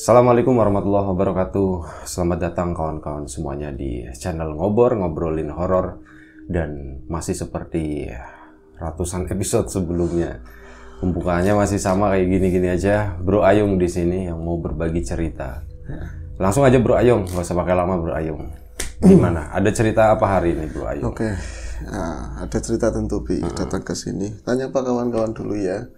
Assalamualaikum warahmatullahi wabarakatuh. Selamat datang kawan-kawan semuanya di channel Ngobor Ngobrolin Horor dan masih seperti ratusan episode sebelumnya. Pembukaannya masih sama kayak gini-gini aja. Bro Ayung di sini yang mau berbagi cerita. Langsung aja Bro Ayung, gak usah pakai lama Bro Ayung. Gimana? Ada cerita apa hari ini Bro Ayung? Oke, nah, ada cerita tentu Bi uh ah. -huh. datang ke sini. Tanya pak kawan-kawan dulu ya.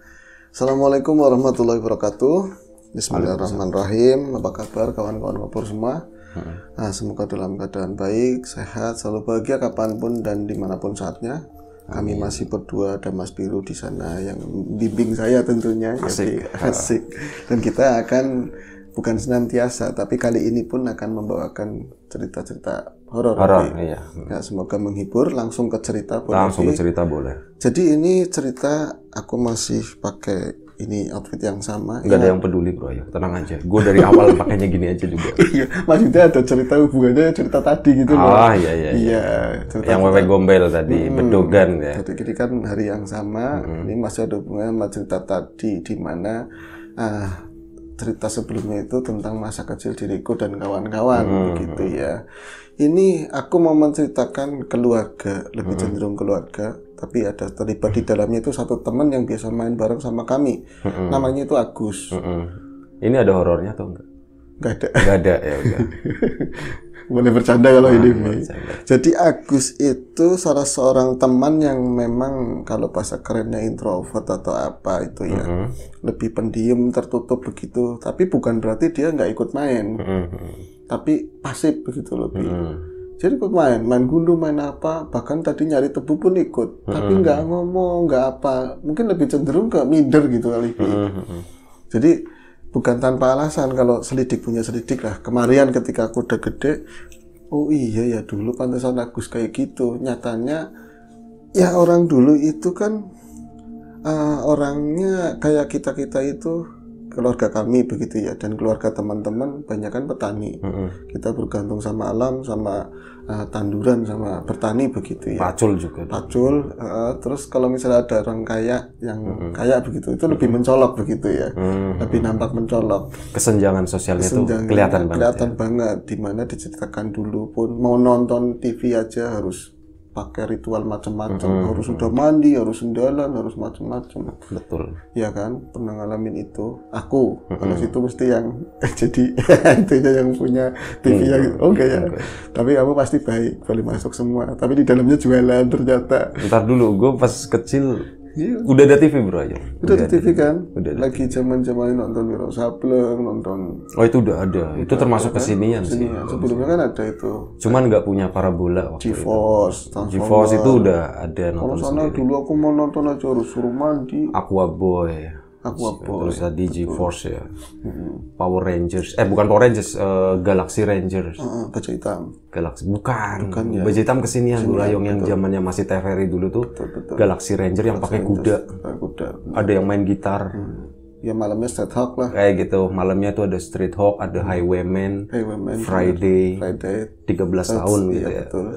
Assalamualaikum warahmatullahi wabarakatuh. Bismillahirrahmanirrahim. Apa kabar kawan-kawan ngopur semua? Hmm. Nah, semoga dalam keadaan baik, sehat, selalu bahagia kapanpun dan dimanapun saatnya. Kami Amin. masih berdua ada Mas Biru di sana yang bimbing saya tentunya. Asik. Jadi, asik. Dan kita akan bukan senantiasa, tapi kali ini pun akan membawakan cerita-cerita horor. Horor, iya. Hmm. Ya, semoga menghibur. Langsung ke cerita Langsung ke cerita boleh. Jadi ini cerita aku masih pakai ini outfit yang sama. Gak ya. ada yang peduli bro ya, tenang aja. Gue dari awal pakainya gini aja juga. Iya, maksudnya ada cerita hubungannya cerita tadi gitu loh. Ah iya iya. Iya. iya cerita yang wewe gombel tadi, hmm, bedogan ya. Jadi ini kan hari yang sama, hmm. ini masih ada hubungannya sama cerita tadi di mana ah, cerita sebelumnya itu tentang masa kecil diriku dan kawan-kawan hmm. gitu ya. Ini aku mau menceritakan keluarga, lebih hmm. cenderung keluarga, tapi ada terlibat di dalamnya itu satu teman yang biasa main bareng sama kami. Hmm. Namanya itu Agus. Hmm. Ini ada horornya atau enggak? Enggak ada. Enggak ada ya boleh bercanda kalau ini. Jadi Agus itu salah seorang teman yang memang kalau bahasa kerennya introvert atau apa itu ya, uh-huh. lebih pendiam, tertutup begitu. Tapi bukan berarti dia nggak ikut main, uh-huh. tapi pasif begitu lebih. Uh-huh. Mm-hmm. Jadi ikut main, main gundu, main apa, bahkan tadi nyari tebu pun ikut, uh-huh. tapi nggak ngomong, nggak apa, mungkin lebih cenderung ke minder gitu kali. Uh-huh. Jadi bukan tanpa alasan kalau selidik punya selidik lah kemarin ketika aku udah gede oh iya ya dulu pantesan Agus kayak gitu nyatanya ya orang dulu itu kan uh, orangnya kayak kita kita itu keluarga kami begitu ya dan keluarga teman-teman banyak kan petani mm -hmm. kita bergantung sama alam sama uh, tanduran sama bertani begitu ya pacul juga pacul uh, terus kalau misalnya ada orang kaya yang mm -hmm. kaya begitu itu mm -hmm. lebih mencolok begitu ya mm -hmm. lebih nampak mencolok kesenjangan sosial kesenjangan itu kelihatan banget kelihatan ya. banget dimana diceritakan dulu pun mau nonton TV aja harus pakai ritual macam-macam hmm. harus sudah mandi harus sendalan harus macam-macam betul ya kan pernah ngalamin itu aku hmm. kalau mm-hmm. situ mesti yang jadi intinya yang punya TV hmm. yang oke okay, ya mm-hmm. tapi kamu pasti baik boleh masuk semua tapi di dalamnya jualan ternyata ntar dulu gue pas kecil Iya. Udah ada TV bro aja. Udah, udah ada TV kan? Udah ada. Lagi zaman-zaman nonton Wiro Sableng, nonton. Oh itu udah ada. Udah itu termasuk ada, kesinian, kesinian sih. Sebelumnya kan ada itu. Cuman nggak punya parabola waktu GeForce, itu. GeForce itu udah ada nonton Kalau sana sendiri. dulu aku mau nonton aja harus suruh mandi. Aqua Boy aku apa Terus ada DJ Force ya. hmm Power Rangers. Eh bukan Power Rangers, uh, Galaxy Rangers. Uh, hitam. Galaxy bukan. bukan ya. baju hitam kesini yang ya, yang zamannya masih TVRI dulu tuh. Betul, betul. Galaxy Ranger yang pakai kuda. kuda. Mm. Ada yang main gitar. Hmm. Ya malamnya Street Hawk lah. Kayak gitu. Malamnya tuh ada Street Hawk, ada mm. Highwayman, Highwayman Friday, Friday, 13 tahun gitu iya, ya. Betul.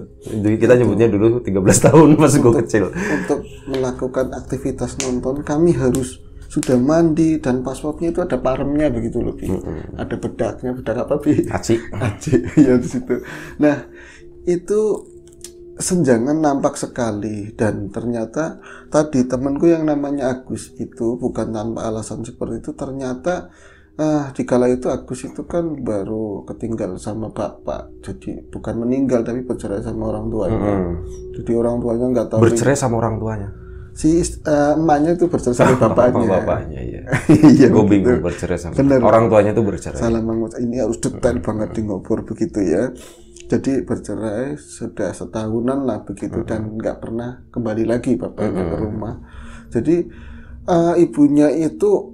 kita betul. nyebutnya dulu 13 tahun pas gue kecil. Untuk melakukan aktivitas nonton kami harus sudah mandi dan paspornya itu ada paremnya begitu loh, Mm -hmm. Ada bedaknya, bedak apa, Bi? Aci. Aci ya di situ. Nah, itu senjangan nampak sekali dan ternyata tadi temanku yang namanya Agus itu bukan tanpa alasan seperti itu ternyata ah di kala itu Agus itu kan baru ketinggal sama bapak jadi bukan meninggal tapi bercerai sama orang tuanya mm -hmm. jadi orang tuanya nggak tahu bercerai sama orang tuanya si uh, emaknya itu bercerai sama bapaknya. Sama bapaknya ya. iya. Gue bingung bercerai sama Bener. orang tuanya itu bercerai. Salah mangut. Ini harus detail banget di ngobrol begitu ya. Jadi bercerai sudah setahunan lah begitu dan nggak pernah kembali lagi bapaknya ke rumah. Jadi uh, ibunya itu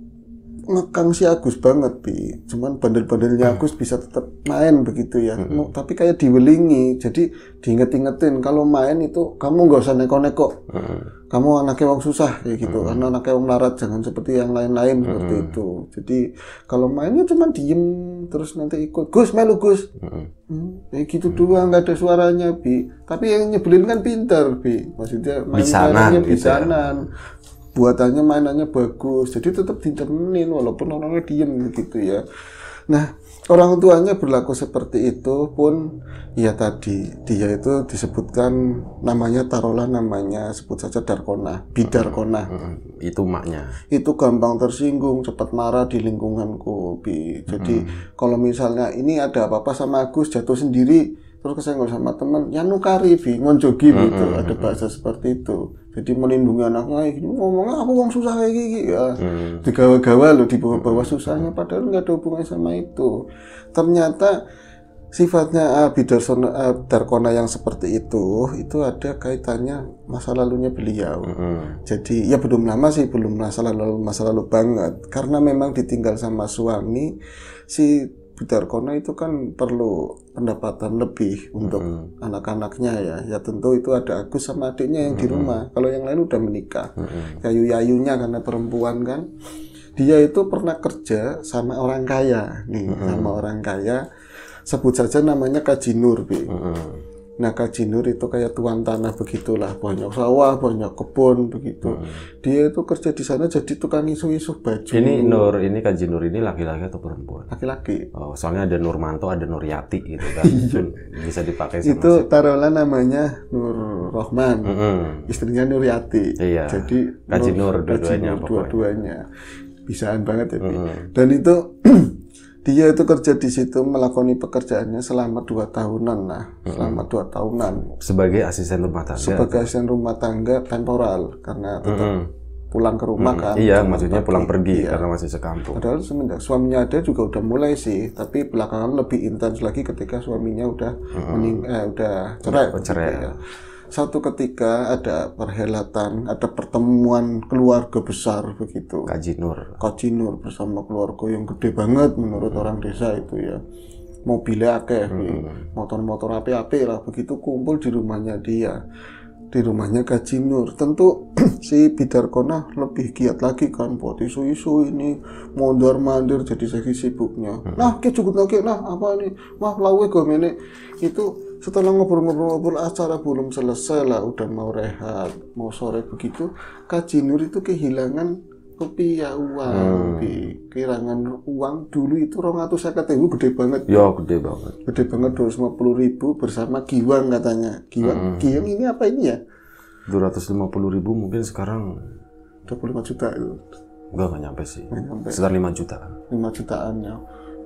ngekang si Agus banget bi cuman bandel-bandelnya Agus bisa tetap main begitu ya mm -hmm. tapi kayak diwelingi jadi diinget-ingetin kalau main itu kamu nggak usah neko-neko -hmm kamu anaknya wong susah kayak gitu hmm. karena anaknya wong larat jangan seperti yang lain-lain hmm. seperti itu jadi kalau mainnya cuma diem terus nanti ikut Gus melu Gus hmm. Hmm, gitu hmm. doang nggak ada suaranya bi tapi yang nyebelin kan pinter bi maksudnya mainannya bisanan ya. buatannya mainannya bagus jadi tetap dijernin walaupun orangnya diem gitu ya Nah, orang tuanya berlaku seperti itu pun ya tadi dia itu disebutkan namanya tarola namanya sebut saja Darkona, Bidarkona. Hmm, -hmm. Itu maknya. Itu gampang tersinggung, cepat marah di lingkunganku. Bi. Jadi -hmm. kalau misalnya ini ada apa-apa sama Agus jatuh sendiri terus kesenggol sama teman, ya nukari bi, ngonjogi -hmm. gitu. Ada bahasa seperti itu jadi melindungi anaknya ini ngomongnya ah, aku uang susah kayak gini ya hmm. digawa-gawa loh di bawah-bawah susahnya padahal nggak ada hubungannya sama itu ternyata sifatnya Abidarsono ah, ah, Darkona yang seperti itu itu ada kaitannya masa lalunya beliau hmm. jadi ya belum lama sih belum masa lalu masa lalu banget karena memang ditinggal sama suami si Kona itu kan perlu pendapatan lebih untuk hmm anak-anaknya ya. Ya tentu itu ada Agus sama adiknya yang hmm di rumah. Kalau yang lain udah menikah. Mm-hmm. Yayu-yayunya karena perempuan kan. Dia itu pernah kerja sama orang kaya nih, hmm sama orang kaya. Sebut saja namanya Kajinur, hmm Nakajinur itu kayak tuan tanah begitulah banyak sawah banyak kebun begitu hmm. dia itu kerja di sana jadi tukang isu-isu baju ini Nur ini Kajinur jinur ini laki-laki atau perempuan laki-laki oh soalnya ada Nurmanto ada Yati gitu kan iya. bisa dipakai sama itu taruhlah namanya Nur Rohman mm -hmm. istrinya Yati iya. jadi Kajinur Nur dua-duanya dua-duanya bisaan banget ya mm -hmm. dan itu dia itu kerja di situ melakoni pekerjaannya selama dua tahunan lah hmm. selama dua tahunan sebagai asisten rumah tangga sebagai atau? asisten rumah tangga temporal karena tetap hmm. pulang ke rumah hmm. kan iya maksudnya pergi. pulang pergi iya. karena masih sekampung padahal semenjak suaminya ada juga udah mulai sih tapi belakangan lebih intens lagi ketika suaminya udah hmm. mening eh, udah cerai oh, cerai gitu ya satu ketika ada perhelatan, ada pertemuan keluarga besar begitu. Kajinur. Kajinur bersama keluarga yang gede banget menurut hmm. orang desa itu ya. Mobilnya akeh, hmm. motor-motor api-api lah begitu kumpul di rumahnya dia. Di rumahnya Kajinur. Tentu si Bidar Kona lebih giat lagi kan buat isu-isu ini mondar-mandir jadi segi sibuknya. Hmm. Nah, kecukup cukup lagi nah apa ini? Mah lawe gue itu setelah ngobrol-ngobrol acara belum selesai lah udah mau rehat mau sore begitu Kaji Nur itu kehilangan rupiah uang hmm. kehilangan uang dulu itu rong atau saya kata gede banget ya gede banget gede banget dua ribu bersama giwang katanya giwang hmm. giwang ini apa ini ya dua lima puluh ribu mungkin sekarang dua puluh lima juta itu enggak nggak nyampe sih nyampe. sekitar lima juta lima jutaan ya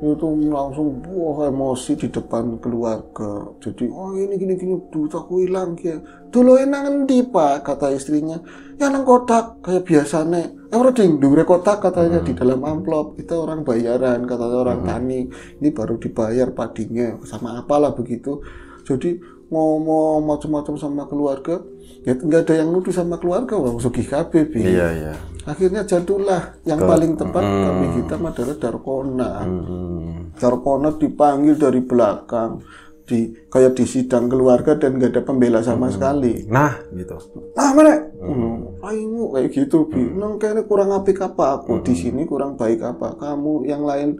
itu langsung wah emosi di depan keluarga jadi oh ini gini gini duit aku hilang ya dulu enak nanti pak kata istrinya ya nang kotak kayak biasanya eh orang ding dure kotak katanya hmm. di dalam amplop itu orang bayaran kata orang hmm. tani ini baru dibayar padinya sama apalah begitu jadi ngomong macam-macam sama keluarga ya nggak ada yang nuduh sama keluarga wong sugih kabeh iya iya akhirnya jatuhlah yang Ke, paling tepat mm, kami hitam adalah Darkona mm. Darkona dipanggil dari belakang di kayak di sidang keluarga dan nggak ada pembela sama mm, sekali nah gitu nah mana mm. Ayo, kayak gitu bi nah, kayaknya kurang apik apa aku mm. di sini kurang baik apa kamu yang lain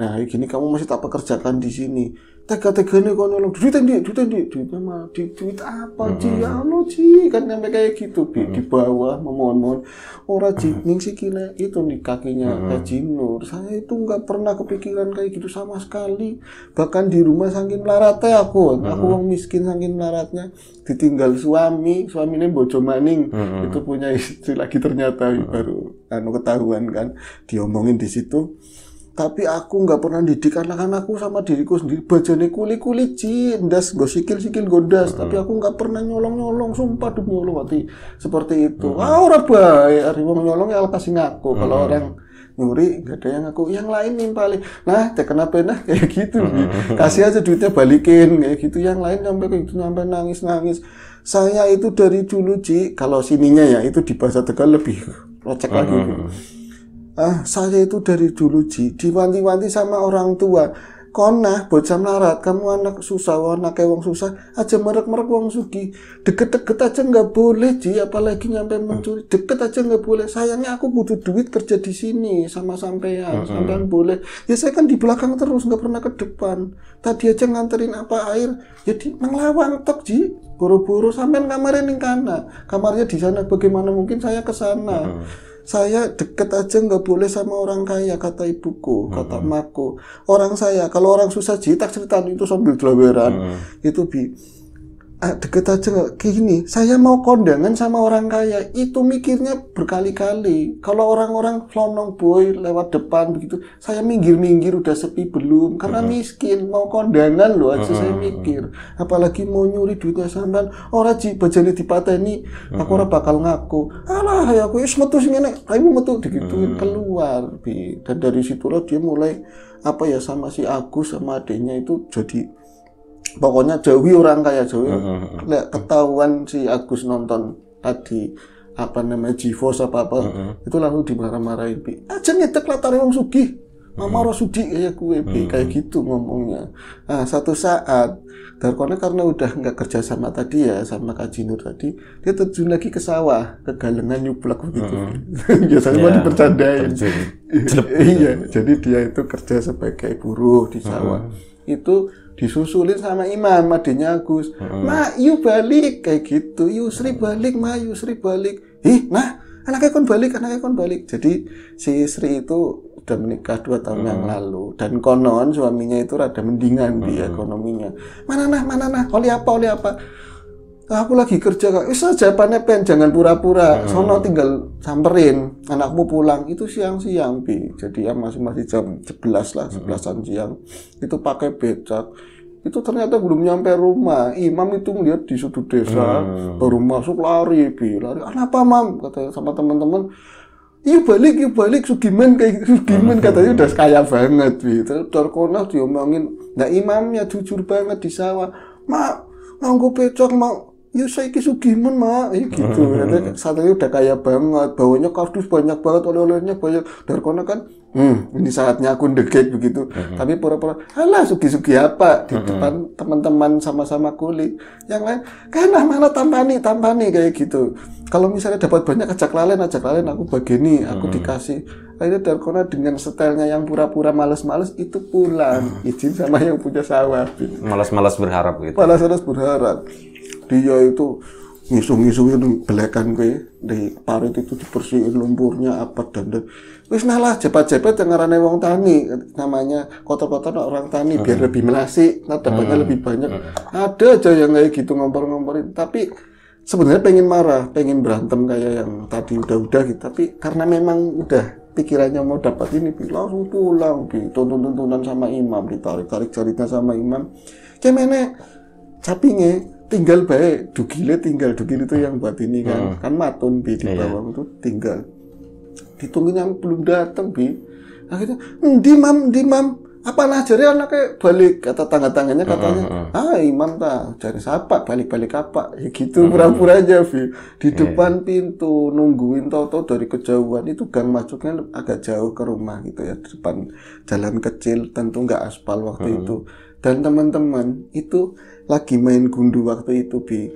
nah gini kamu masih tak pekerjakan di sini tega-tega nih kau nyolong duit di duit di duitnya mah di duit apa sih ya lo sih kan sampai kayak gitu di, di bawah memohon-mohon orang jikning sih kira itu nih kakinya Haji Nur saya itu nggak pernah kepikiran kayak gitu sama sekali bahkan di rumah saking laratnya aku aku orang miskin saking melaratnya ditinggal suami suaminya bojo maning itu punya istri lagi ternyata baru anu ketahuan kan diomongin di situ tapi aku nggak pernah didik anak-anakku sama diriku sendiri bajane kuli-kuli cindas gue sikil-sikil gondas hmm. tapi aku nggak pernah nyolong-nyolong sumpah demi nyolong mati seperti itu hmm. ah ora baik hari mau nyolong ya aku kasih ngaku hmm. kalau orang nyuri nggak ada yang ngaku yang lain nih paling nah cek kenapa nah kayak gitu hmm. kasih aja duitnya balikin kayak gitu yang lain sampai kayak gitu sampai nangis-nangis saya itu dari dulu Ci kalau sininya ya itu di bahasa Tegal lebih rocek hmm. lagi gitu ah saya itu dari dulu Ji diwanti-wanti sama orang tua konah bocah melarat kamu anak susah anak wong susah aja merek-merek wong sugi deket-deket aja nggak boleh Ji apalagi nyampe mencuri deket aja nggak boleh sayangnya aku butuh duit kerja di sini sama sampean hmm. sampean boleh ya saya kan di belakang terus nggak pernah ke depan tadi aja nganterin apa air jadi ya, menglawang tok Ji buru-buru sampean kamarnya ning kana kamarnya di sana bagaimana mungkin saya ke sana hmm saya deket aja nggak boleh sama orang kaya kata ibuku hmm kata maku orang saya kalau orang susah jitak cerita itu sambil jelaweran hmm itu bi ah, deket aja gini saya mau kondangan sama orang kaya itu mikirnya berkali-kali kalau orang-orang flonong boy lewat depan begitu saya minggir-minggir udah sepi belum karena miskin mau kondangan loh aja saya mikir apalagi mau nyuri duitnya sampean orang ji bajane dipateni aku orang bakal ngaku alah ya aku is metu sing ngene kamu metu digituin keluar bi dan dari situlah dia mulai apa ya sama si Agus sama adiknya itu jadi pokoknya jauhi orang kaya jauhi uh, ketahuan si Agus nonton tadi apa namanya Jivos apa apa itu langsung dimarah-marahin bi aja nyetek tari wong sugih Mama uh Sudi kayak gue uh. kayak gitu ngomongnya nah satu saat Darkone karena udah nggak kerja sama tadi ya sama Kak Jinur tadi dia terjun lagi ke sawah ke galengan nyuplak begitu biasanya mau iya, dipercandain iya jadi dia itu kerja sebagai buruh di sawah itu disusulin sama imam madinya Agus hmm. ma you balik kayak gitu Yusri balik ma Yusri balik ih nah anaknya kon balik anaknya kon balik jadi si Sri itu udah menikah dua tahun hmm. yang lalu dan konon suaminya itu rada mendingan hmm. di ekonominya mana nah mana nah oleh apa oleh apa aku lagi kerja kak, bisa aja panepen jangan pura-pura. Hmm. Sono tinggal samperin, anakmu pulang. Itu siang-siang, Bi. Jadi ya masih masih jam 11 lah, hmm. sebelasan an siang. Itu pakai becak. Itu ternyata belum nyampe rumah. Imam itu melihat di sudut desa, hmm. baru masuk lari, Bi. Lari, kenapa, Mam? Kata sama teman-teman. Iya balik, iya balik, Sugiman kayak gitu, Sugiman hmm. katanya udah kaya banget, Bi. Terus Dorkona diomongin, nah imamnya jujur banget di sawah. Mak, nganggo becak, mau ya saya sugiman mak ya gitu nanti satunya udah kaya banget bawanya kardus banyak banget oleh-olehnya banyak dari Darkona kan hmm, ini saatnya aku deket begitu uh tapi pura-pura alah sugi-sugi apa di uh depan teman-teman sama-sama kuli yang lain kan mana tampani tampani kayak gitu kalau misalnya dapat banyak ajak lalen ajak lalen aku begini aku uh dikasih akhirnya Darkona dengan setelnya yang pura-pura malas-malas itu pulang izin sama yang punya sawah malas-malas berharap gitu malas-malas berharap dia itu ngisuh ngisungin itu belekan gue di parit itu dibersihin lumpurnya apa dan dan wis nalah cepat-cepat yang ngarane wong tani namanya kotor-kotor orang tani biar hmm. lebih melasi nah dapatnya hmm. lebih banyak hmm. ada aja yang kayak gitu ngompor-ngomporin tapi sebenarnya pengen marah pengen berantem kayak yang tadi udah-udah gitu tapi karena memang udah pikirannya mau dapat ini langsung pulang dituntun-tuntunan sama imam ditarik-tarik ceritanya sama imam kayak mana capingnya tinggal baik dugile tinggal dugile itu yang buat ini kan hmm. kan matun bi di iya. bawah itu tinggal ditunggu yang belum datang bi akhirnya di mam di mam apa najari anaknya balik kata tangga tangannya hmm, katanya uh, hmm, uh, hmm. ah imam ta cari siapa balik balik apa ya gitu pura-pura aja bi di iya. depan pintu nungguin toto dari kejauhan itu gang masuknya agak jauh ke rumah gitu ya di depan jalan kecil tentu nggak aspal waktu itu dan teman-teman itu lagi main gundu waktu itu bi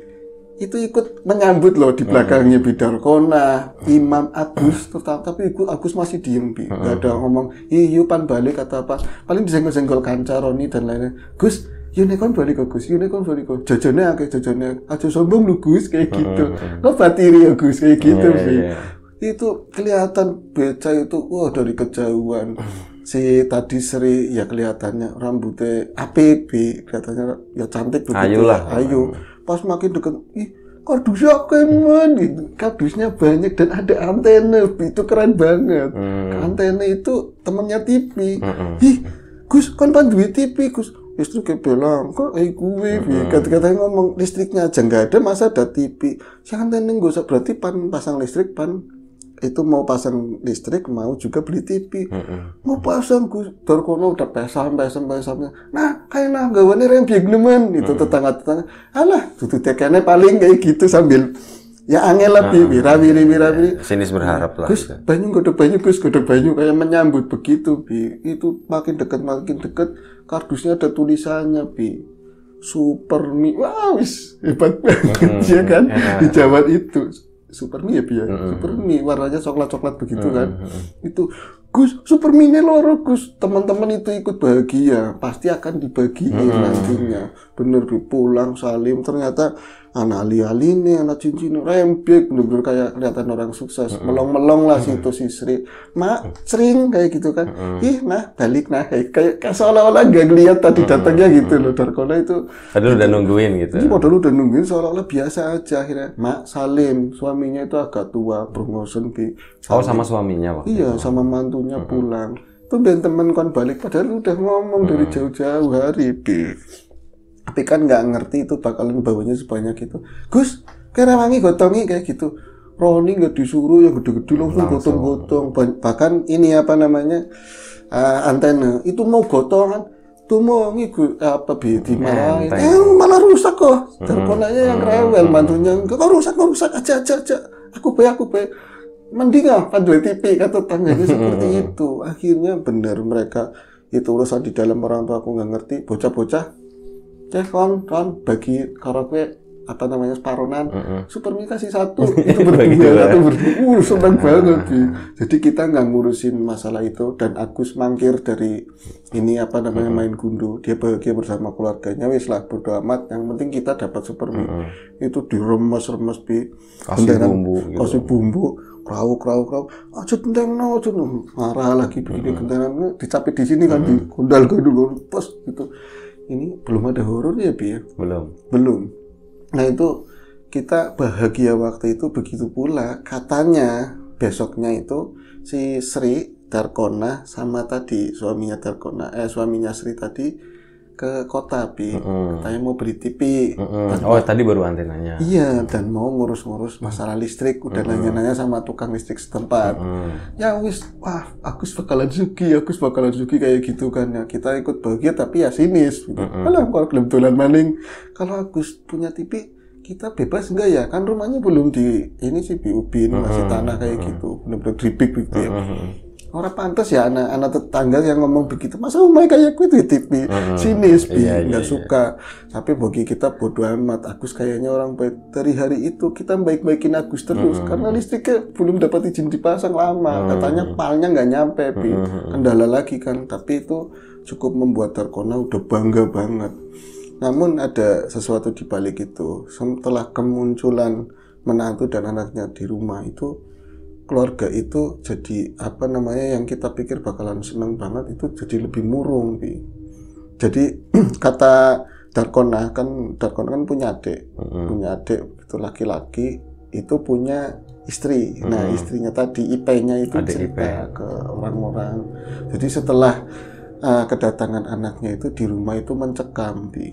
itu ikut menyambut loh di oh. belakangnya Bidar Kona, oh. Imam Agus, tetap, tapi Agus masih diem bi, oh. gak ada ngomong, iya pan balik atau apa, paling disenggol-senggol kanca Roni dan lainnya Gus Gus, kon balik ke Gus, kon balik ke jajannya akeh jajannya aja sombong lu Gus kayak gitu. Lo batiri ya Gus kayak gitu sih. Iya, iya. Itu kelihatan beca itu wah dari kejauhan. si tadi Sri ya kelihatannya rambutnya A.P.B kelihatannya ya cantik begitu ayu lah ayu pas makin deket ih kardusnya kemen gitu. kardusnya banyak dan ada antena itu keren banget hmm. antena itu temennya TV hmm. ih Gus kan pan duit TV Gus listrik kayak bilang kok eh gue hmm. kata ngomong listriknya aja nggak ada masa ada TV si antena nggak usah berarti pan pasang listrik pan itu mau pasang listrik, mau juga beli TV. Mm-hmm. Mau pasang Gus kono udah pesan, pesan, pesan. Nah, kayak nah gawane yang nemen itu mm-hmm. tetangga-tetangga. Alah, tutu tekene paling kayak gitu sambil ya angel lah nah, wira wiri wira wiri ya, sinis berharap lah Gus ya. banyu gede banyu Gus gede banyu kayak menyambut begitu bi itu makin dekat makin dekat kardusnya ada tulisannya bi super mi wah wis hebat banget hmm, ya kan yeah. di itu super mie ya biar ya super mie warnanya coklat coklat begitu kan itu Gus super mie loh, Gus teman-teman itu ikut bahagia pasti akan dibagiin nantinya bener pulang salim ternyata anak ali ini anak cincin rempik bener-bener kayak kelihatan orang sukses melong-melong lah situ si Sri mak sering kayak gitu kan ih nah balik nah kayak kayak, kayak seolah-olah gak ngeliat tadi datangnya gitu loh Darkona itu padahal udah nungguin gitu ini padahal udah nungguin seolah-olah biasa aja akhirnya mak Salim suaminya itu agak tua brongosen ki oh sama suaminya waktu iya itu. sama mantunya pulang tuh temen kan balik padahal udah ngomong dari jauh-jauh hari bi tapi kan nggak ngerti itu bakalan bawanya sebanyak itu Gus kerewangi gotongi kayak gitu Roni nggak disuruh yang gede-gede langsung gotong-gotong bahkan ini apa namanya uh, antena itu mau gotongan tuh mau ngikut eh, apa bi malah eh, malah rusak kok hmm. teleponannya yang hmm. rewel mantunya enggak kok rusak kok rusak aja aja aja aku bayar aku bayar mending lah pandai TV kata tangganya seperti hmm. itu akhirnya benar mereka itu urusan di dalam orang tua aku nggak ngerti bocah-bocah Teflon, Ron bagi karaoke atau namanya separonan uh -huh. Supermi kasih satu itu iya, berdua ya, ya. satu berdua uh, seneng banget sih. jadi kita nggak ngurusin masalah itu dan Agus mangkir dari ini apa namanya uh -huh. main gundu dia bahagia bersama keluarganya wis lah bodo amat yang penting kita dapat super uh -huh. itu diremes-remes bi kasih bumbu gitu. kasih bumbu kerau kerau kerau aja tentang no aja marah lagi begini uh -huh. dicapit di sini kan uh -huh. di gondal dulu, pas gitu ini belum ada ya bi ya belum belum nah itu kita bahagia waktu itu begitu pula katanya besoknya itu si Sri Darkona sama tadi suaminya Darkona eh suaminya Sri tadi ke kota tapi mm-hmm. katanya mau beli TV mm-hmm. oh tadi baru antenanya iya mm-hmm. dan mau ngurus-ngurus masalah listrik udah mm-hmm. nanya-nanya sama tukang listrik setempat mm-hmm. ya wis wah aku bakalan suki aku bakalan suki kayak gitu kan ya kita ikut bahagia tapi ya sinis gitu. mm-hmm. kalau kalau belum dolan maning kalau aku punya TV kita bebas enggak ya kan rumahnya belum di ini sih di masih tanah kayak mm-hmm. gitu belum belum gitu ya orang pantas ya anak-anak tetangga yang ngomong begitu masa umai kayak gue di TV hmm, sinis iya, bi iya, nggak iya, suka tapi bagi kita bodoh amat Agus kayaknya orang baik dari hari itu kita baik-baikin Agus terus hmm. karena listriknya belum dapat izin dipasang lama hmm. katanya palnya nggak nyampe bi kendala lagi kan tapi itu cukup membuat Tarkona udah bangga banget namun ada sesuatu di balik itu setelah kemunculan menantu dan anaknya di rumah itu keluarga itu jadi apa namanya yang kita pikir bakalan seneng banget itu jadi lebih murung Bi. jadi kata Darkona kan Darkona kan punya adik mm-hmm. punya adik itu laki-laki itu punya istri mm-hmm. nah istrinya tadi IP-nya itu adik cerita IP. ke orang-orang jadi setelah uh, kedatangan anaknya itu di rumah itu mencekam Bi.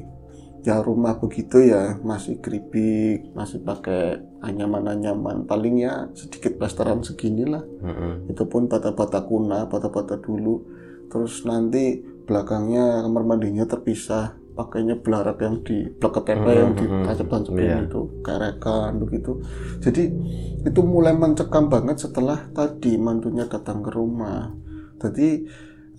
ya rumah begitu ya masih keripik masih pakai anyaman-anyaman paling ya sedikit plasteran seginilah mm-hmm. itu pun bata-bata kuna bata-bata dulu terus nanti belakangnya kamar mandinya terpisah pakainya belarak yang di bleket mm -hmm. yang di tancepin yeah. itu kerekan begitu jadi itu mulai mencekam banget setelah tadi mantunya datang ke rumah jadi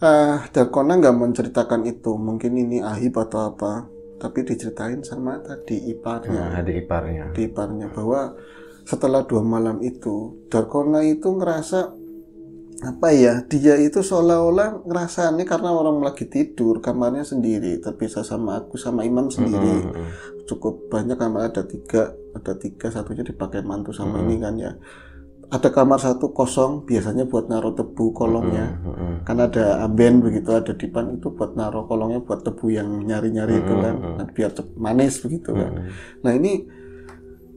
uh, Darkona nggak menceritakan itu mungkin ini ahib atau apa tapi diceritain sama tadi iparnya. Nah, adik iparnya. Di iparnya bahwa setelah dua malam itu, Darkona itu ngerasa apa ya dia itu seolah-olah ngerasa ini karena orang lagi tidur kamarnya sendiri terpisah sama aku sama imam sendiri mm -hmm. cukup banyak kamar ada tiga ada tiga satunya dipakai mantu sama mm -hmm. ini kan ya ada kamar satu kosong biasanya buat naruh tebu kolongnya uh, uh, kan ada amben begitu ada dipan itu buat naruh kolongnya buat tebu yang nyari-nyari itu kan nah, biar manis begitu kan nah ini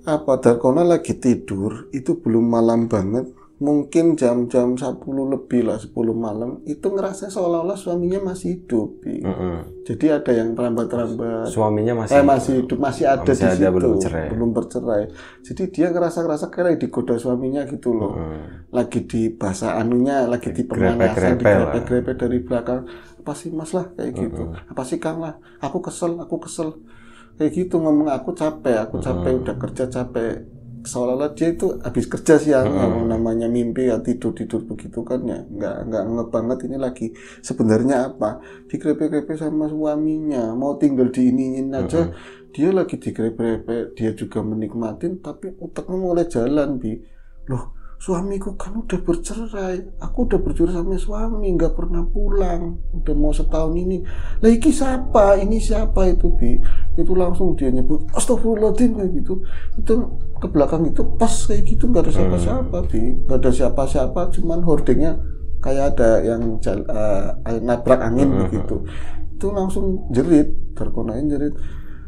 apa Darkona lagi tidur itu belum malam banget mungkin jam-jam 10 lebih lah 10 malam itu ngerasa seolah-olah suaminya masih hidup mm -hmm. jadi ada yang terambat-terambat suaminya masih eh, masih hidup masih ada masih di ada, situ belum, cerai. belum bercerai jadi dia ngerasa-ngerasa kayak digoda suaminya gitu loh mm -hmm. lagi di bahasa anunya lagi di pemanasan di grepe dari belakang apa sih mas lah kayak mm -hmm. gitu apa sih kang lah aku kesel aku kesel kayak gitu ngomong aku capek aku capek mm -hmm. udah kerja capek seolah-olah dia itu habis kerja siang hmm. yang namanya mimpi ya tidur tidur begitu kan ya nggak nggak ngeb banget ini lagi sebenarnya apa dikrepe-krepe sama suaminya mau tinggal di iniin aja hmm. dia lagi dikrepe-krepe dia juga menikmatin tapi otaknya mulai jalan bi loh suamiku kan udah bercerai aku udah bercerai sama suami nggak pernah pulang udah mau setahun ini lah iki siapa ini siapa itu bi itu langsung dia nyebut astagfirullahaladzim kayak gitu itu ke belakang itu pas kayak gitu nggak ada siapa-siapa hmm. bi nggak ada siapa-siapa cuman hordingnya kayak ada yang jala, uh, eh, nabrak angin begitu hmm. itu langsung jerit terkonain jerit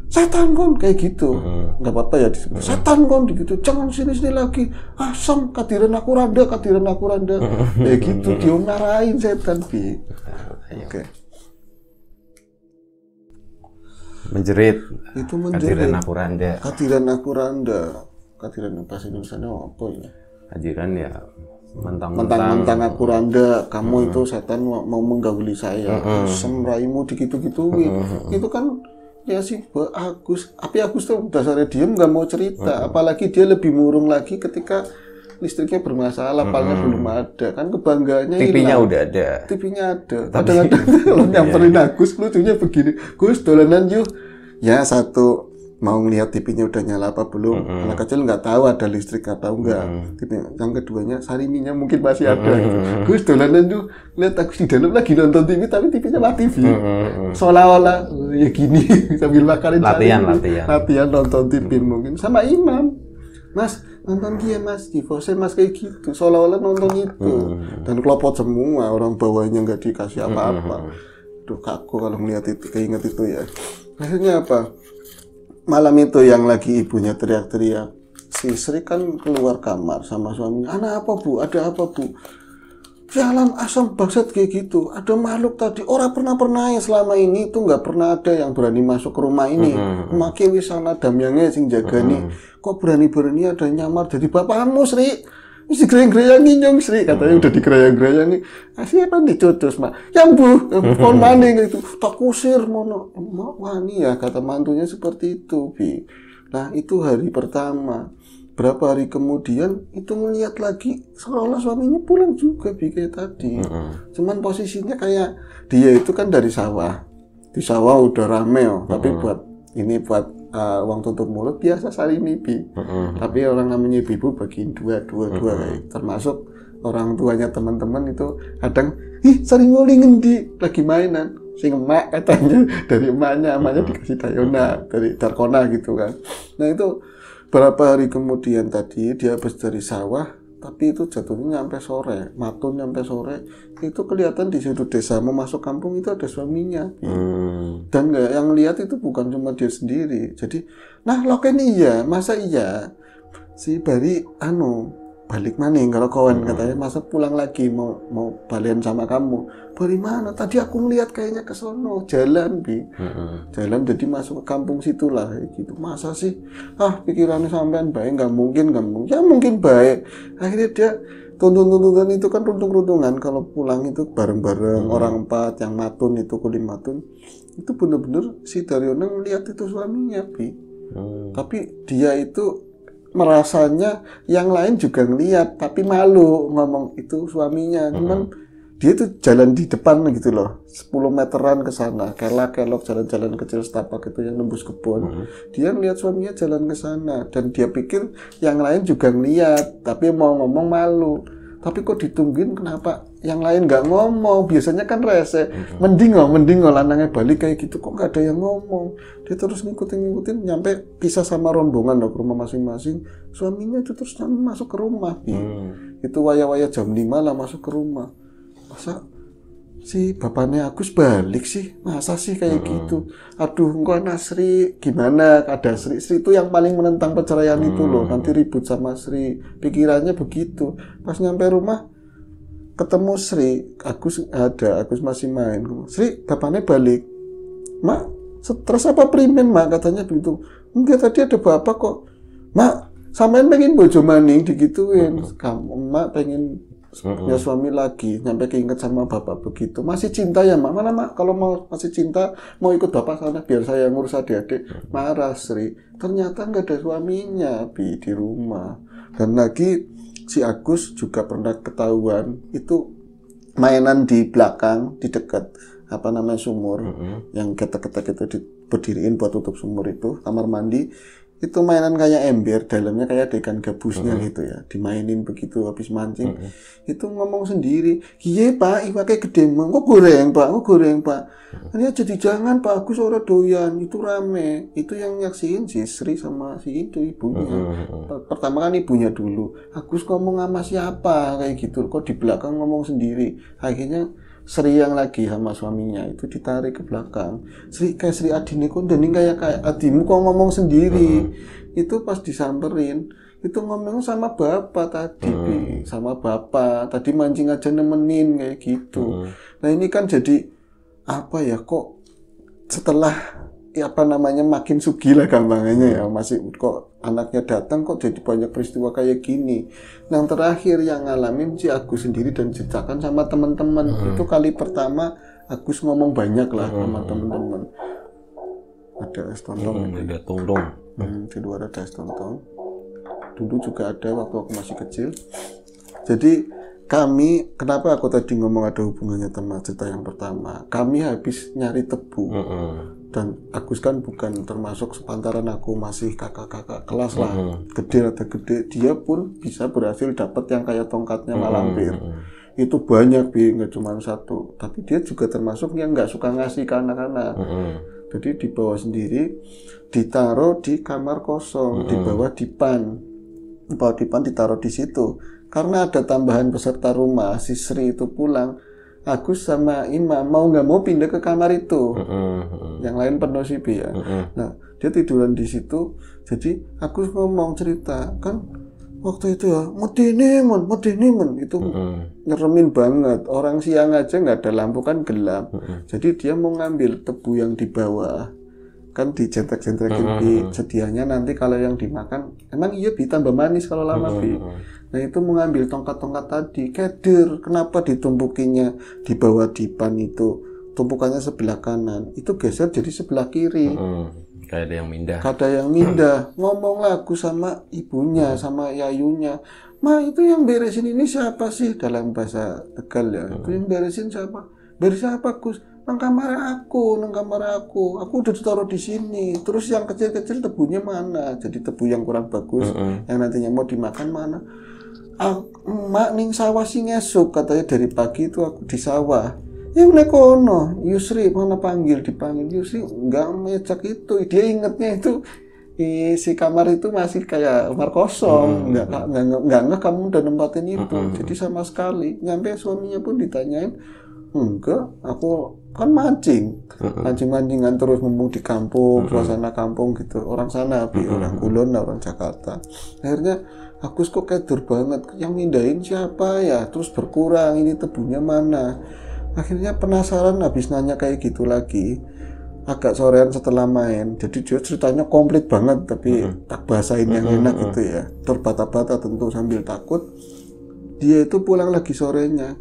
setan kon kayak gitu uh-huh. nggak uh apa-apa ya disebut uh setan kon gitu jangan sini sini lagi asam kadiran aku randa kadiran aku randa uh-huh. kayak gitu dia ngarain setan bi oke okay. menjerit itu menjerit kadiran aku randa kadiran aku randa kadiran bahasa Indonesia apa ya kadiran ya mentang-mentang mentang aku randa kamu uh-huh. itu setan mau mengganggu saya asam raimu digitu-gituin itu kan ya sih Bu Agus tapi Agus tuh dasarnya diem nggak mau cerita -huh. apalagi dia lebih murung lagi ketika listriknya bermasalah, palnya belum ada. Kan kebanggaannya TV-nya udah ada. TV-nya ada. Tapi... Kadang-kadang kalau iya. nyamperin Agus lucunya begini. Gus dolanan yuk. Ya satu mau ngelihat TV-nya udah nyala apa belum. Mm -hmm. Anak kecil nggak tahu ada listrik atau enggak. Mm -hmm. yang keduanya sariminya mungkin masih ada. Mm -hmm. Gus dolanan tuh lihat aku di dalam lagi nonton TV tapi TV-nya mati TV. Mm -hmm. Seolah-olah oh, ya gini sambil makanin latihan latihan latihan nonton TV mm -hmm. mungkin sama Imam. Mas nonton dia mas divorce mas kayak gitu seolah-olah nonton itu dan kelopot semua orang bawahnya nggak dikasih apa-apa. Mm Duh kaku kalau melihat itu keinget itu ya. maksudnya apa? malam itu yang lagi ibunya teriak-teriak si Sri kan keluar kamar sama suami. anak apa bu ada apa bu jalan ya asam bakset kayak gitu ada makhluk tadi orang pernah pernah ya selama ini itu nggak pernah ada yang berani masuk ke rumah ini mm -hmm. wisana damyangnya sing jaga nih mm-hmm. kok berani berani ada nyamar jadi bapakmu Sri Mesti gerayang-gerayangin nyong Sri. Katanya hmm. udah digerayang asih apa ah, nih jodoh mak Yang bu, mau eh, mana itu. Tak kusir mono. Mau wani ya kata mantunya seperti itu. Bi. Nah itu hari pertama. Berapa hari kemudian itu melihat lagi seolah suaminya pulang juga Bi kayak tadi. Hmm. Cuman posisinya kayak dia itu kan dari sawah. Di sawah udah rame oh. Tapi hmm. buat ini buat uh, eh, uang tutup mulut biasa saling mimpi. Mm-hmm. Tapi orang namanya ibu bagiin dua, dua, dua mm-hmm. kayak. Termasuk orang tuanya teman-teman itu kadang ih sering ngoli di lagi mainan sing emak katanya dari emaknya emaknya dikasih dayona dari darkona gitu kan nah itu berapa hari kemudian tadi dia habis dari sawah tapi itu jatuhnya sampai sore matun sampai sore itu kelihatan di sudut desa mau masuk kampung itu ada suaminya hmm. dan nggak yang lihat itu bukan cuma dia sendiri jadi nah lo kan iya masa iya si Bari anu balik mana nih? kalau kawan hmm. katanya masa pulang lagi mau mau balian sama kamu dari mana tadi aku melihat kayaknya ke sono jalan bi hmm. jalan jadi masuk ke kampung situlah gitu masa sih ah pikirannya sampean baik nggak mungkin nggak mungkin ya mungkin baik akhirnya dia tuntun-tuntunan itu kan runtung-runtungan kalau pulang itu bareng-bareng hmm. orang empat yang matun itu kulim matun itu bener-bener si Daryono melihat itu suaminya bi hmm. tapi dia itu merasanya yang lain juga ngeliat tapi malu ngomong itu suaminya hmm. cuman -hmm. dia itu jalan di depan gitu loh 10 meteran ke sana kelak kelok jalan-jalan kecil setapak itu yang nembus kebun -hmm. dia ngeliat suaminya jalan ke sana dan dia pikir yang lain juga ngeliat tapi mau ngomong malu tapi kok ditungguin kenapa yang lain nggak ngomong biasanya kan rese mending loh mending loh lanangnya balik kayak gitu kok nggak ada yang ngomong dia terus ngikutin ngikutin nyampe pisah sama rombongan loh ke rumah masing-masing suaminya itu terus masuk ke rumah hmm. itu waya-waya jam lima lah masuk ke rumah masa si bapaknya Agus balik sih masa sih kayak hmm gitu aduh anak Nasri gimana ada Sri Sri itu yang paling menentang perceraian hmm itu loh nanti ribut sama Sri pikirannya begitu pas nyampe rumah ketemu Sri, Agus ada, Agus masih main. Sri, kapannya balik? Mak, terus apa primen, Mak? Katanya begitu. Enggak, tadi ada bapak kok. Mak, samain pengen bojo maning digituin. Kamu, Mak pengen ya suami lagi. nyampe keinget sama bapak begitu. Masih cinta ya, Mak? Mana, Mak? Kalau mau masih cinta, mau ikut bapak sana biar saya ngurus adik-adik. Marah, Sri. Ternyata nggak ada suaminya, Bi, di rumah. Dan lagi, si Agus juga pernah ketahuan itu mainan di belakang di dekat apa namanya sumur mm -hmm. yang ketek-ketek itu diberdiriin buat tutup sumur itu kamar mandi itu mainan kayak ember dalamnya kayak dekan gabusnya mm -hmm. gitu ya dimainin begitu habis mancing mm -hmm. itu ngomong sendiri iya pak kayak gede mang kok goreng pak kok goreng pak mm -hmm. ini jadi jangan pak aku seorang doyan itu rame itu yang nyaksiin si Sri sama si itu ibunya mm -hmm. pertama kan ibunya dulu aku ngomong sama siapa kayak gitu kok di belakang ngomong sendiri akhirnya Sri yang lagi sama suaminya itu ditarik ke belakang. Sri kayak Sri Adini kok dan kayak kayak Adimu kok ngomong sendiri. -huh. Hmm. Itu pas disamperin itu ngomong sama bapak tadi, -huh. Hmm. sama bapak tadi mancing aja nemenin kayak gitu. -huh. Hmm. Nah ini kan jadi apa ya kok setelah apa namanya makin sugi lah gambangannya ya masih kok anaknya datang kok jadi banyak peristiwa kayak gini. Yang terakhir yang ngalamin si Agus sendiri dan ceritakan sama teman-teman hmm. itu kali pertama Agus ngomong banyak lah hmm. sama teman-teman. Ada es tontong. Hmm, ada tontong. Hmm, di luar ada es tontong. Dulu juga ada waktu aku masih kecil. Jadi kami kenapa aku tadi ngomong ada hubungannya sama cerita yang pertama kami habis nyari tebu -hmm dan Agus kan bukan termasuk sepantaran aku masih kakak-kakak kelas lah mm -hmm. gede atau gede dia pun bisa berhasil dapat yang kayak tongkatnya malampir mm-hmm. mm -hmm. itu banyak bi nggak cuma satu tapi dia juga termasuk yang nggak suka ngasih ke anak-anak mm -hmm. jadi dibawa sendiri ditaruh di kamar kosong mm -hmm. dibawa di pan mm-hmm. bawa di pan ditaruh di situ karena ada tambahan peserta rumah si Sri itu pulang aku sama imam mau nggak mau pindah ke kamar itu. Uh, uh, Yang lain penosipi ya. Uh, uh. Nah, dia tiduran di situ. Jadi aku ngomong cerita kan waktu itu ya mau men, medeni men itu uh, uh. ngeremin banget. Orang siang aja nggak ada lampu kan gelap. Uh, uh. Jadi dia mau ngambil tebu yang di bawah kan di jentekin uh, uh, uh. di sedianya nanti kalau yang dimakan emang iya ditambah manis kalau lama uh, uh, uh. bi Nah itu mengambil tongkat-tongkat tadi. Kadir, kenapa ditumpukinya di bawah dipan itu? Tumpukannya sebelah kanan. Itu geser jadi sebelah kiri. Hmm, kayak ada yang mindah. Kada yang mindah. Ngomong lagu sama ibunya, hmm. sama yayunya. Ma itu yang beresin ini siapa sih? Dalam bahasa Tegal ya. Hmm. Itu yang beresin siapa? beresin siapa Gus? Nang kamar aku, nang kamar aku. Aku udah ditaruh di sini. Terus yang kecil-kecil tebunya mana? Jadi tebu yang kurang bagus, uh -uh. yang nantinya mau dimakan mana? emak ning sawah sing esuk katanya dari pagi itu aku di sawah ya udah kono Yusri mana panggil dipanggil Yusri nggak mecak itu dia ingetnya itu di si kamar itu masih kayak kamar kosong nggak hmm. nggak nggak nggak kamu udah nempatin itu hmm. jadi sama sekali nyampe suaminya pun ditanyain enggak aku kan mancing hmm. mancing mancingan terus mumpung di kampung hmm. suasana kampung gitu orang sana bi hmm. orang Kulon orang Jakarta akhirnya Agus kok kedor banget yang mindahin siapa ya terus berkurang ini tebunya mana akhirnya penasaran habis nanya kayak gitu lagi agak sorean setelah main jadi dia ceritanya komplit banget tapi mm-hmm. tak bahasain mm-hmm. yang enak gitu ya terbata-bata tentu sambil takut dia itu pulang lagi sorenya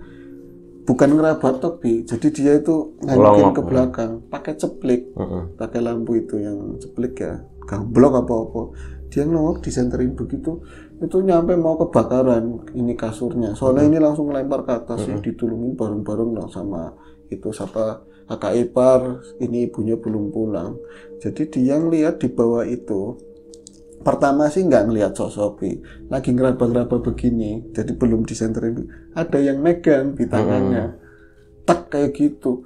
bukan ngerabat tapi jadi dia itu ngelakuin ke belakang pakai ceplik mm-hmm. pakai lampu itu yang ceplik ya gamblok apa-apa dia nongok disenterin begitu itu nyampe mau kebakaran ini kasurnya soalnya hmm. ini langsung lempar ke atas hmm. ya ditulungin bareng-bareng lah sama itu siapa kakak ipar ini ibunya belum pulang jadi dia ngelihat di bawah itu pertama sih nggak ngeliat sosopi lagi ngeraba-ngeraba begini jadi belum disenterin ada yang megang di tangannya hmm. tak kayak gitu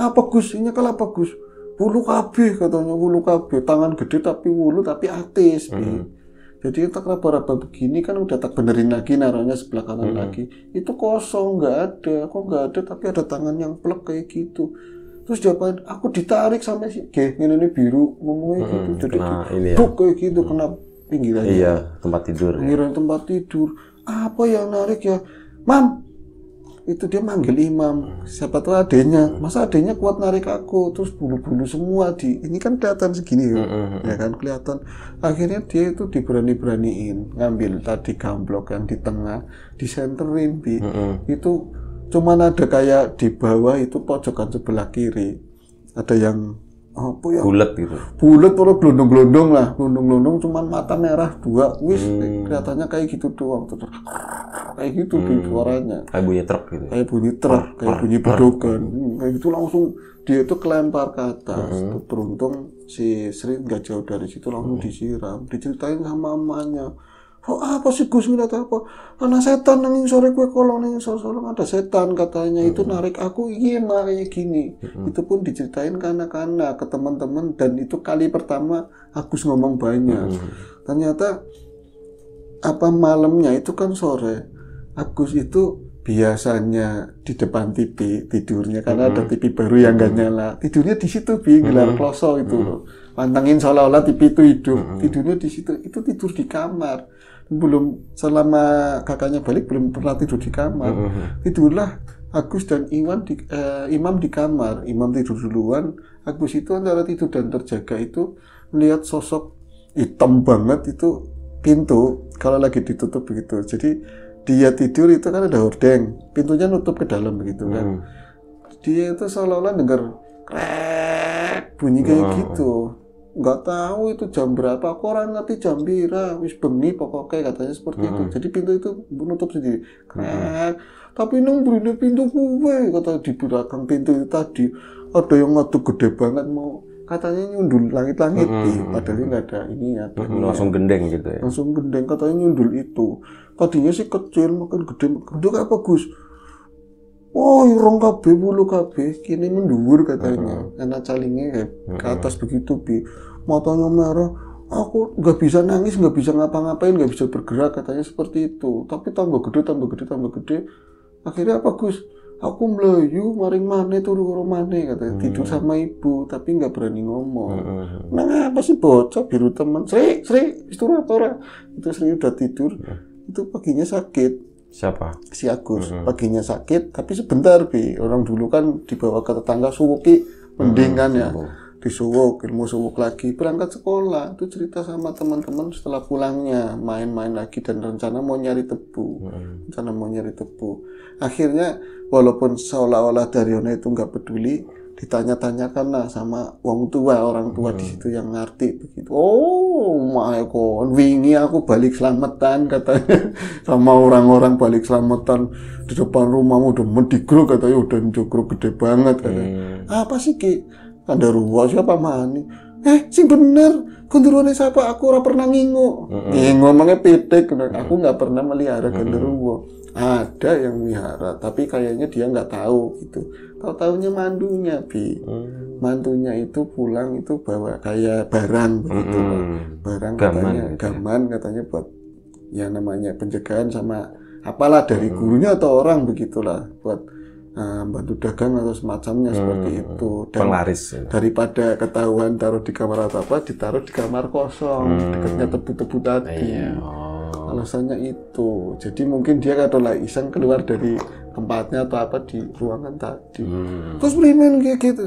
apa ah, Gus ini kalau apa Gus bulu kabeh katanya wulu kabeh tangan gede tapi wulu tapi atis hmm. Jadi tak raba-raba begini kan udah tak benerin lagi naruhnya sebelah kanan hmm. lagi. Itu kosong nggak ada, kok nggak ada tapi ada tangan yang plek kayak gitu. Terus diapain? Aku ditarik sampai si g ini, ini biru ngomongnya hmm, gitu. Jadi kena, ini ya. kayak gitu hmm. kena pinggirannya. Iya, tempat tidur. Ya. Pinggiran ya. tempat tidur. Apa yang narik ya? Mam, itu dia manggil imam hmm. siapa tuh adanya masa adanya kuat narik aku terus bulu-bulu semua di ini kan kelihatan segini ya, hmm, hmm, ya kan kelihatan akhirnya dia itu diberani-beraniin ngambil tadi gamblok yang di tengah di disenterin bi itu cuman ada kayak di bawah itu pojokan sebelah kiri ada yang apa ya bulat gitu bulat perlu gelondong-gelondong lah gelondong-gelondong cuman mata merah dua wis hmm. kelihatannya kayak gitu doang terus kayak gitu hmm. suaranya kayak bunyi truk gitu ya? kayak bunyi truk par, kayak par, bunyi hmm, kayak gitu langsung dia itu kelempar ke atas hmm. beruntung si Sri nggak jauh dari situ langsung hmm. disiram diceritain sama mamanya Oh, apa sih Gus ngeliat apa? Karena setan nanging sore gue kolong nanging sore sore ada setan katanya itu hmm. narik aku iya makanya gini. hmm Itu pun diceritain ke anak-anak ke teman-teman dan itu kali pertama Agus ngomong banyak. hmm Ternyata apa malamnya itu kan sore Agus itu biasanya di depan TV tidurnya karena hmm. ada mm-hmm. TV baru yang nggak hmm. nyala tidurnya di situ bi gelar hmm. kloso itu hmm. pantengin seolah-olah TV itu hidup hmm. tidurnya di situ itu tidur di kamar belum selama kakaknya balik belum pernah tidur di kamar hmm. tidurlah Agus dan Imam di, eh, Imam di kamar Imam tidur duluan Agus itu antara tidur dan terjaga itu melihat sosok hitam banget itu pintu kalau lagi ditutup begitu jadi dia tidur itu kan ada hordeng, pintunya nutup ke dalam begitu kan. Hmm. Dia itu seolah-olah dengar krek bunyi kayak wow. gitu. Nggak tahu itu jam berapa, aku orang ngerti jam bira, wis bengi pokoknya katanya seperti hmm. itu. Jadi pintu itu nutup sendiri. Hmm. Krek. Hmm. Tapi nang pintu kue. kata di belakang pintu itu tadi ada yang ngatu gede banget mau katanya nyundul langit-langit hmm, ya. padahal nggak ada ini ya hmm, langsung gendeng gitu ya langsung gendeng katanya nyundul itu tadinya sih kecil makan gede makin gede kayak bagus Oh, irong kabeh bulu kabeh kini mendur katanya. Hmm. Anak calingnya hmm. ke atas begitu bi. Matanya merah. Aku nggak bisa nangis, nggak bisa ngapa-ngapain, nggak bisa bergerak katanya seperti itu. Tapi tambah gede, tambah gede, tambah gede. Akhirnya apa Gus? aku melayu maring mana turu karo mana kata hmm. tidur sama ibu tapi nggak berani ngomong hmm. hmm, hmm. nah apa sih bocah biru teman Sri Sri itu apa itu Sri udah tidur hmm. itu paginya sakit siapa si Agus hmm. hmm. paginya sakit tapi sebentar bi orang dulu kan dibawa ke tetangga suwuki mendingan hmm. Kan ya disuwuk ilmu suwuk lagi berangkat sekolah itu cerita sama teman-teman setelah pulangnya main-main lagi dan rencana mau nyari tebu hmm. rencana mau nyari tebu akhirnya walaupun seolah-olah Daryono itu nggak peduli ditanya-tanyakan lah sama wong tua orang tua hmm. di situ yang ngerti begitu oh my god wingi aku balik selamatan katanya sama orang-orang balik selamatan di depan rumahmu udah mendigro katanya udah mendigro gede banget katanya hmm. apa sih ki kandarua siapa mani eh sing bener kandaruane siapa aku ora pernah ngingu mm -hmm. ngomongnya pitik aku nggak pernah melihara kandarua mm -hmm. ada yang melihara tapi kayaknya dia nggak tahu gitu tahu taunya mandunya bi mm -hmm. mantunya itu pulang itu bawa kayak barang begitu mm -hmm. barang gaman, katanya gitu gaman katanya buat ya namanya penjagaan sama apalah dari gurunya atau orang begitulah buat Nah, bantu dagang atau semacamnya hmm, seperti itu. Dan penglaris. Ya. Daripada ketahuan taruh di kamar atau apa, ditaruh di kamar kosong, hmm. dekatnya tebu-tebu tadi. Iya. Oh. Alasannya itu. Jadi mungkin dia kalau iseng keluar dari tempatnya atau apa di ruangan tadi. Hmm. Terus beriman kayak gitu.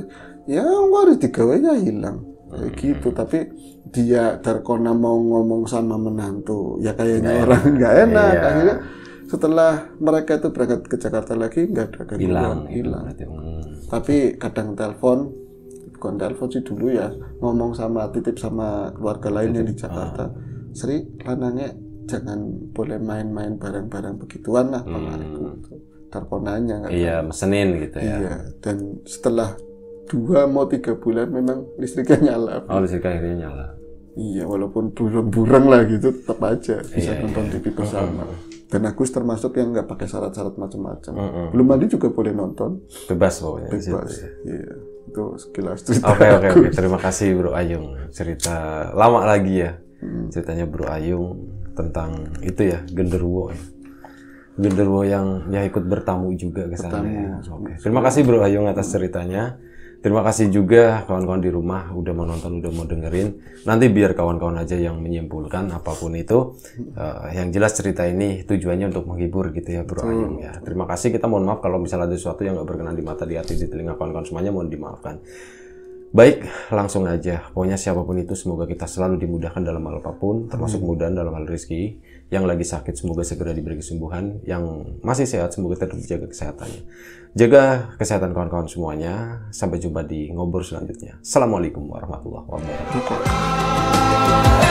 Ya, enggak harus digawainya hilang. Kayak hmm. gitu, tapi dia terkona mau ngomong sama menantu, ya kayaknya gak orang nggak enak. Iya. Akhirnya setelah mereka itu berangkat ke Jakarta lagi nggak ada gangguan hilang, hilang. Hmm. tapi kadang telepon bukan telepon sih dulu ya ngomong sama titip sama keluarga lainnya di Jakarta ah. Sri lanangnya jangan boleh main-main barang-barang begituan lah hmm. teleponannya iya mesenin gitu ya iya dan setelah dua mau tiga bulan memang listriknya nyala oh listriknya akhirnya nyala iya walaupun burung burang lah gitu tetap aja bisa iya, nonton iya. TV bersama oh. Dan aku termasuk yang nggak pakai syarat-syarat macam-macam. Mm -hmm. Belum mandi juga boleh nonton. Bebas pokoknya. Bebas. Ya. Iya. Yeah. Itu sekilas cerita. Oke okay, oke okay, okay. terima kasih Bro Ayung. Cerita lama lagi ya. Mm. Ceritanya Bro Ayung tentang itu ya genderuwo. Ya. Genderuwo yang ya ikut bertamu juga ke sana. Ya. Okay. Terima kasih Bro Ayung atas ceritanya. Terima kasih juga kawan-kawan di rumah udah mau nonton, udah mau dengerin. Nanti biar kawan-kawan aja yang menyimpulkan apapun itu. Uh, yang jelas cerita ini tujuannya untuk menghibur gitu ya Bro Ayung ya. Terima kasih. Kita mohon maaf kalau misalnya ada sesuatu yang nggak berkenan di mata, di hati, di telinga kawan-kawan semuanya mohon dimaafkan. Baik, langsung aja. Pokoknya siapapun itu semoga kita selalu dimudahkan dalam hal apapun, termasuk hmm. mudah dalam hal rezeki. Yang lagi sakit semoga segera diberi kesembuhan, yang masih sehat semoga tetap jaga kesehatannya. Jaga kesehatan kawan-kawan semuanya. Sampai jumpa di ngobrol selanjutnya. Assalamualaikum warahmatullahi wabarakatuh.